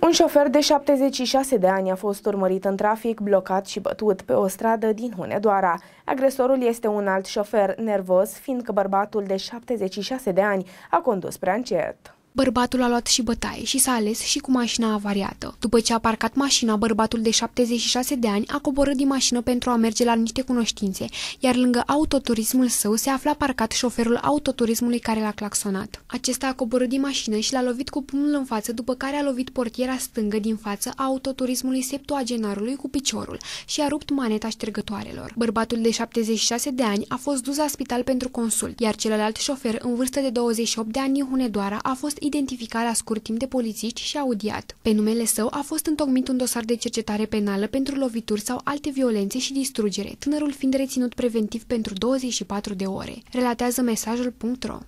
Un șofer de 76 de ani a fost urmărit în trafic, blocat și bătut pe o stradă din Hunedoara. Agresorul este un alt șofer nervos, fiindcă bărbatul de 76 de ani a condus prea încet. Bărbatul a luat și bătaie și s-a ales și cu mașina avariată. După ce a parcat mașina, bărbatul de 76 de ani a coborât din mașină pentru a merge la niște cunoștințe, iar lângă autoturismul său se afla parcat șoferul autoturismului care l-a claxonat. Acesta a coborât din mașină și l-a lovit cu pumnul în față, după care a lovit portiera stângă din față a autoturismului septuagenarului cu piciorul și a rupt maneta ștergătoarelor. Bărbatul de 76 de ani a fost dus la spital pentru consult, iar celălalt șofer, în vârstă de 28 de ani, Hunedoara, a fost identificat la scurt timp de polițiști și audiat. Pe numele său a fost întocmit un dosar de cercetare penală pentru lovituri sau alte violențe și distrugere, tânărul fiind reținut preventiv pentru 24 de ore, relatează mesajul.ro.